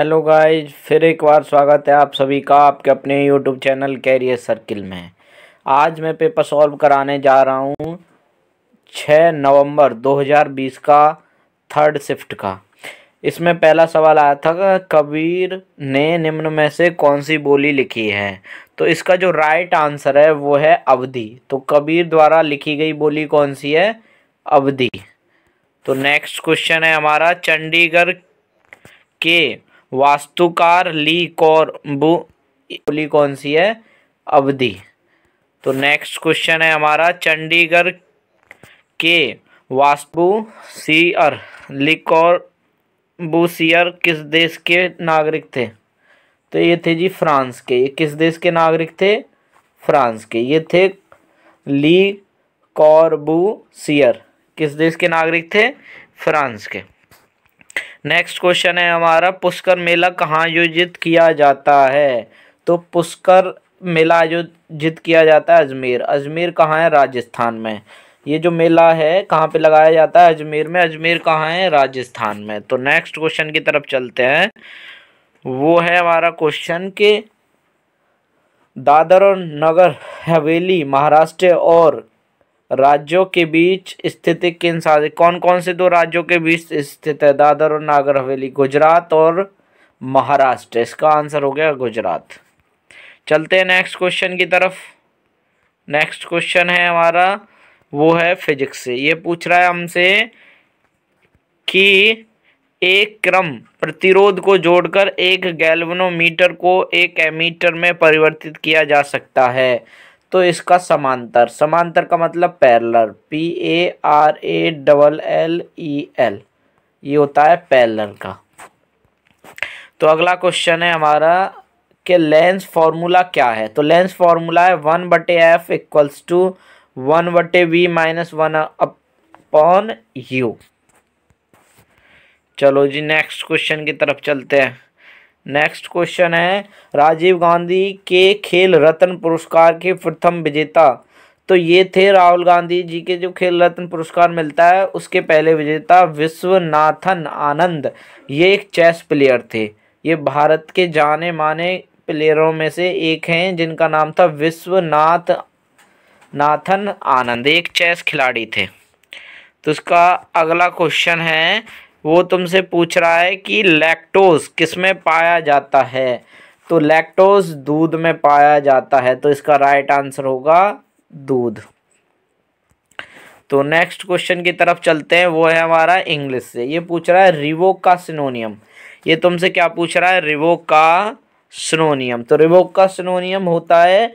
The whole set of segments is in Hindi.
हेलो गाइज फिर एक बार स्वागत है आप सभी का आपके अपने यूट्यूब चैनल कैरियर सर्किल में आज मैं पेपर सॉल्व कराने जा रहा हूँ छः नवंबर 2020 का थर्ड शिफ्ट का इसमें पहला सवाल आया था कबीर ने निम्न में से कौन सी बोली लिखी है तो इसका जो राइट आंसर है वो है अवधि तो कबीर द्वारा लिखी गई बोली कौन सी है अवधि तो नेक्स्ट क्वेश्चन है हमारा चंडीगढ़ के वास्तुकार ली कॉर्बू बोली कौन सी है अवधि तो नेक्स्ट क्वेश्चन है हमारा चंडीगढ़ के वास्तु सीअर लिकोर बुसियर किस देश के नागरिक थे तो ये थे जी फ्रांस के ये किस देश के नागरिक थे फ्रांस के ये थे ली कॉर्बू सियर किस देश के नागरिक थे फ्रांस के नेक्स्ट क्वेश्चन है हमारा पुष्कर मेला कहाँ आयोजित किया जाता है तो पुष्कर मेला आयोजित किया जाता है अजमेर अजमेर कहाँ है राजस्थान में ये जो मेला है कहाँ पे लगाया जाता है अजमेर में अजमेर कहाँ है राजस्थान में तो नेक्स्ट क्वेश्चन की तरफ चलते हैं वो है हमारा क्वेश्चन के दादर और नगर हवेली महाराष्ट्र और राज्यों के बीच स्थित किन अनुसार कौन कौन से दो राज्यों के बीच स्थित है दादर और नागर हवेली गुजरात और महाराष्ट्र इसका आंसर हो गया गुजरात चलते हैं नेक्स्ट क्वेश्चन की तरफ नेक्स्ट क्वेश्चन है हमारा वो है फिजिक्स से ये पूछ रहा है हमसे कि एक क्रम प्रतिरोध को जोड़कर एक गैल्वनोमीटर को एक एमीटर में परिवर्तित किया जा सकता है तो इसका समांतर समांतर का मतलब parallel P A R A double L E L ये होता है पैरलर का तो अगला क्वेश्चन है हमारा कि लेंस फार्मूला क्या है तो लेंस फार्मूला है वन बटे एफ इक्वल्स टू वन बटे V minus one upon U चलो जी नेक्स्ट क्वेश्चन की तरफ चलते हैं नेक्स्ट क्वेश्चन है राजीव गांधी के खेल रत्न पुरस्कार के प्रथम विजेता तो ये थे राहुल गांधी जी के जो खेल रत्न पुरस्कार मिलता है उसके पहले विजेता विश्वनाथन आनंद ये एक चेस प्लेयर थे ये भारत के जाने माने प्लेयरों में से एक हैं जिनका नाम था विश्वनाथ नाथन आनंद एक चेस खिलाड़ी थे तो उसका अगला क्वेश्चन है वो तुमसे पूछ रहा है कि लैक्टोज किस में पाया जाता है तो लैक्टोज दूध में पाया जाता है तो इसका राइट आंसर होगा दूध तो नेक्स्ट क्वेश्चन की तरफ चलते हैं वो है हमारा इंग्लिश से ये पूछ रहा है रिवोक का सिनोनियम ये तुमसे क्या पूछ रहा है रिवोक का सिनोनियम तो रिवोक का सिनोनियम होता है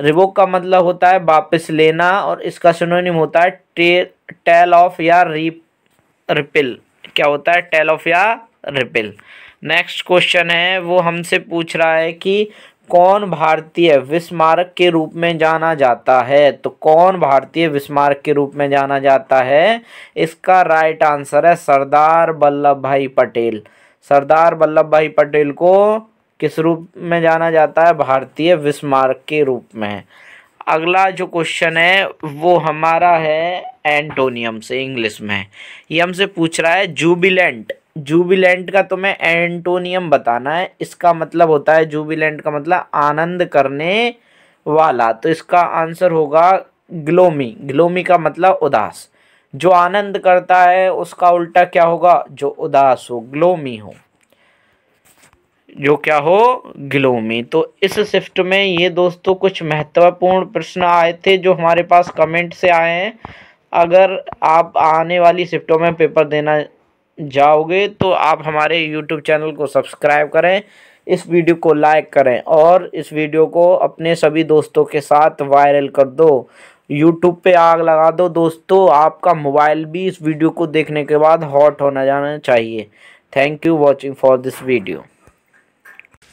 रिवोक का मतलब होता है वापस लेना और इसका सिनोनियम होता है टेल ऑफ या रिप रिपिल क्या होता है टेल ऑफ या रिपिल नेक्स्ट क्वेश्चन है वो हमसे पूछ रहा है कि कौन भारतीय विस्मारक के रूप में जाना जाता है तो कौन भारतीय विस्मारक के रूप में जाना जाता है इसका राइट आंसर है सरदार वल्लभ भाई पटेल सरदार वल्लभ भाई पटेल को किस रूप में जाना जाता है भारतीय विस्मारक के रूप में अगला जो क्वेश्चन है वो हमारा है एंटोनियम से इंग्लिश में ये हमसे पूछ रहा है जूबिलेंट जूबिलेंट का तुम्हें तो एंटोनियम बताना है इसका मतलब होता है जूबिलेंट का मतलब आनंद करने वाला तो इसका आंसर होगा ग्लोमी ग्लोमी का मतलब उदास जो आनंद करता है उसका उल्टा क्या होगा जो उदास हो ग्लोमी हो जो क्या हो ग्लोमी तो इस शिफ्ट में ये दोस्तों कुछ महत्वपूर्ण प्रश्न आए थे जो हमारे पास कमेंट से आए हैं अगर आप आने वाली शिफ्टों में पेपर देना जाओगे तो आप हमारे यूट्यूब चैनल को सब्सक्राइब करें इस वीडियो को लाइक करें और इस वीडियो को अपने सभी दोस्तों के साथ वायरल कर दो यूट्यूब पे आग लगा दो दोस्तों आपका मोबाइल भी इस वीडियो को देखने के बाद हॉट होना जाना चाहिए thank you watching for this video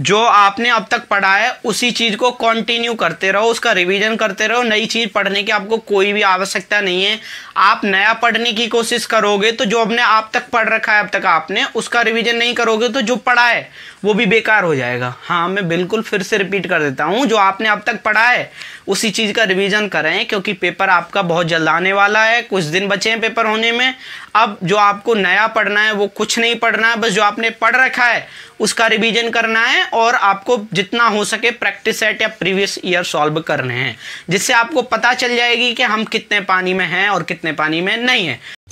जो आपने अब तक पढ़ा है उसी चीज़ को कंटिन्यू करते रहो उसका रिवीजन करते रहो नई चीज़ पढ़ने की आपको कोई भी आवश्यकता नहीं है आप नया पढ़ने की कोशिश करोगे तो जो आपने आप तक पढ़ रखा है अब तक आपने उसका रिवीजन नहीं करोगे तो जो पढ़ा है वो भी बेकार हो जाएगा हाँ मैं बिल्कुल फिर से रिपीट कर देता हूँ जो आपने अब तक पढ़ा है उसी चीज़ का रिविज़न करें क्योंकि पेपर आपका बहुत जल्द आने वाला है कुछ दिन बचे हैं पेपर होने में अब जो आपको नया पढ़ना है वो कुछ नहीं पढ़ना है बस जो आपने पढ़ रखा है उसका रिवीजन करना है हैं और आपको जितना हो सके प्रैक्टिस सेट या प्रीवियस ईयर सॉल्व करने हैं जिससे आपको पता चल जाएगी कि हम कितने पानी में हैं और कितने पानी में नहीं है